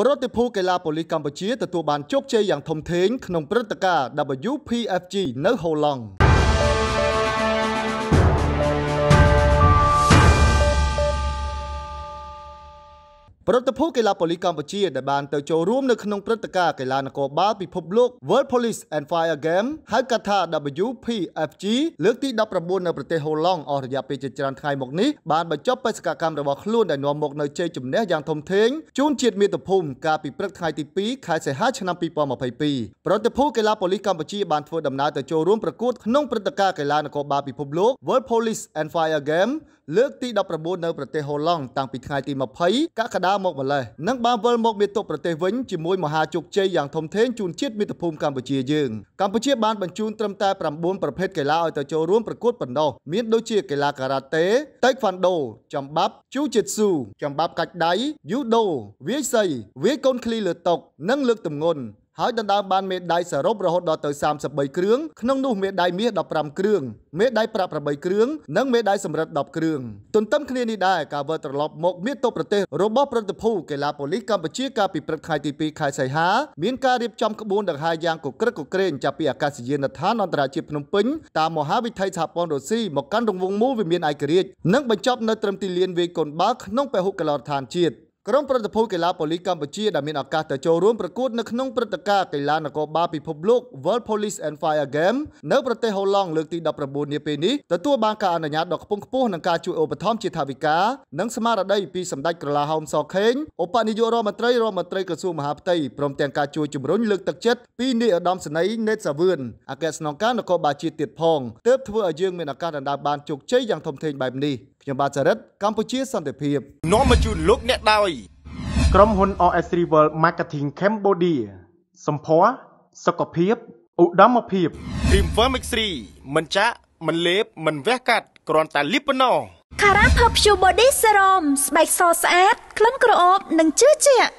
ប្រតិភូកីឡាប៉ូលីសកម្ពុជាទទួលបានជោគជ័យយ៉ាងធំធេងក្នុងព្រឹត្តិការណ៍ WPFG នៅហូឡង់ប្រតិភូកីឡាប៉ូលីសកម្ពុជាដែលបានទៅចូលរួមនៅក្នុងព្រឹត្តិការណ៍កីឡានគរបាលពិភពលោក World Police and Fire Game ហៅកាត់ថា WPFG លើកទី19នៅប្រទេសហូឡង់អស់រយៈពេលជាច្រើនថ្ងៃមកនេះបានបញ្ចប់បេសកកម្មរបស់ខ្លួនដែលនាំមកនូវជ័យជំនះយ៉ាងធំធេងជូនជាតិមាតុភូមិកាលពីព្រឹកថ្ងៃទី2ខែសីហាឆ្នាំ2022ប្រតិភូកីឡាប៉ូលីសកម្ពុជាបានធ្វើដំណើរទៅចូលរួមប្រកួតក្នុងព្រឹត្តិការណ៍កីឡានគរបាលពិភពលោក World Police and Fire Game លើកទី19នៅប្រទេសហូឡង់តាំងពីថ្ងៃទី20កក្កដាមកម្លេះនិងបានវិលមកមាតុប្រទេសវិញជាមួយមហាជោគជ័យយ៉ាងធំធេងជូនជាតិមាតុភូមិកម្ពុជាយើងកម្ពុជាបានបញ្ជូនត្រឹមតែ9ប្រភេទកីឡាឲ្យទៅចូលរួមប្រកួតប៉ុណ្ណោះមានដូចជាកីឡាការ៉ាតេតេក្វាន់ដូចំបាប់ជូជីស៊ូចំបាប់កាច់ដៃយូដូវាយសីវាយកូនឃ្លីលើតុក និងលើកទម្ងន់ហើយដណ្ដើមបានមេដាយសរុបរហូតដល់ទៅ33គ្រឿងក្នុងនោះមេដាយមាស15គ្រឿងមេដាយប្រាក់8គ្រឿងនិងមេដាយសំរឹទ្ធ10គ្រឿងទន្ទឹមគ្នានេះដែរការវិលត្រឡប់មកមានតបប្រទេសរបស់ប្រតិភូកីឡាប៉ូលីសកម្ពុជាកាលពីព្រឹកថ្ងៃទី2ខែសីហាមានការរៀបចំក្បួនដង្ហែយ៉ាងកក្រឹកកក្រែងចាប់ពីអាកាសយានដ្ឋានអន្តរជាតិភ្នំពេញតាមមហាវិថីសហព័ន្ធរុស្ស៊ីមកកាន់រង្វង់មូលវិមានឯករាជ្យនិងបញ្ចប់នៅត្រឹមទីលានវាយកូនបាល់ក្នុងពហុកីឡដ្ឋានជាតិក្រុមប្រតិភូកីឡាប៉ូលីសកម្ពុជាដែលមានឱកាសទៅចូលរួមប្រកួតនៅក្នុងព្រឹត្តិការណ៍កីឡានគរបាលពិភពលោក World Police and Fire Game នៅប្រទេសហូឡង់លើកទី19នាពេលនេះទទួលបានការអនុញ្ញាតដ៏ខ្ពង់ខ្ពស់និងការជួយឧបត្ថម្ភជាថវិកានិងស្មារតីពីសម្ដេចក្រឡាហោមសខេងឧបនាយករដ្ឋមន្ត្រីរដ្ឋមន្ត្រីក្រសួងមហាផ្ទៃព្រមទាំងការជួយជំរុញលើកទឹកចិត្តពីនាយឧត្តមសេនីយ៍ណេតសាវឿនអគ្គស្នងការនគរបាលជាតិទៀតផងទើបធ្វើឲ្យយើង មានឱកាសដណ្ដើមបានជោគជ័យយ៉ាងធំធេងបែបនេះខ្ញុំបាទចរិតកម្ពុជាសន្តិភាពនាំមកជូនលោកអ្នកដោយក្រុមហ៊ុន OS3 World Marketing Cambodia សម្ភារសុខភាពឧត្តមភាព Dreamwear Mix3 មិនចាក់មិនលេបមិនវះកាត់គ្រាន់តែលីបប៉ុណ្ណោះ Cara Perfume Body Serum ស្បែកសស្អាតក្លិនក្រអូបនិងជឿជាក់